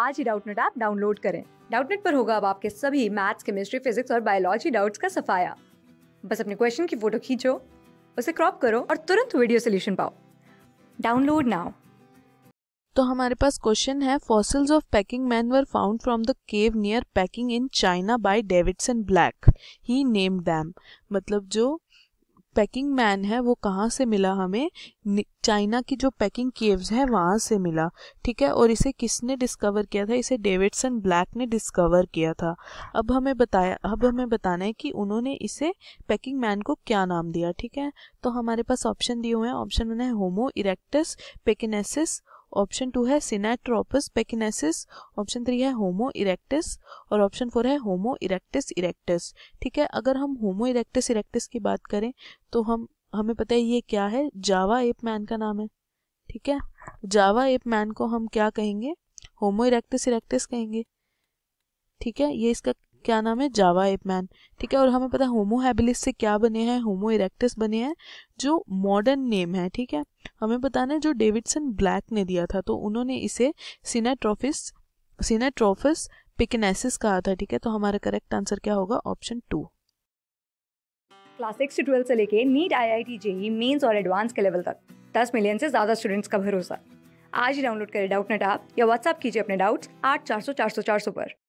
आज ही Doubtnut app download करें डाउटनेट पर होगा अब आपके सभी मैथ्स केमिस्ट्री फिजिक्स और बायोलॉजी डाउट्स का सफाया बस अपने क्वेश्चन की फोटो खींचो उसे क्रॉप करो और तुरंत वीडियो सोल्यूशन पाओ डाउनलोड नाउ तो हमारे पास क्वेश्चन है fossils of Peking man were found from the cave near Peking in China by Davidson Black he named them मतलब जो पैकिंग मैन है वो कहाँ से मिला हमें चाइना की जो पैकिंग केव्स है वहाँ से मिला ठीक है और इसे किसने डिस्कवर किया था इसे डेविडसन ब्लैक ने डिस्कवर किया था अब हमें बताया अब हमें बताना है कि उन्होंने इसे पैकिंग मैन को क्या नाम दिया ठीक है तो हमारे पास ऑप्शन दिए हुए हैं ऑप्शन वन है Homo erectus pekinensis option two है सिनेट्रोपस पेकिनेसिस ऑप्शन थ्री है होमो इरेक्टिस और ऑप्शन फोर है होमो इरेक्टिस इरेक्टिस ठीक है अगर हम होमो इरेक्टिस इरेक्टिस की बात करें तो हम हमें पता है ये क्या है जावा एप मैन का नाम है ठीक है जावा एप मैन को हम क्या कहेंगे होमो इरेक्टिस इरेक्टिस कहेंगे ठीक है ये इसका क्या नाम है जावा एप मैन ठीक है और हमें पता है होमो हैबिलिस से क्या बने हैं होमो इरेक्टस बने हैं जो मॉडर्न नेम है ठीक है हमें बताना है जो डेविडसन ब्लैक ने दिया था तो उन्होंने इसे सीनाट्रोफिस सीनाट्रोफिस पिकनेसिस कहा था ठीक है तो हमारा करेक्ट आंसर क्या होगा ऑप्शन टू क्लास सिक्स से ट्वेल्थ से लेके NEET I I T JEE mains और एडवांस के लेवल तक दस मिलियन से ज़्यादा स्टूडेंट्स का भरोसा आज ही डाउनलोड करें डाउट नेट आप या व्हाट्सअप कीजिए अपने डाउट्स आठ चार सौ चार सौ चार सौ पर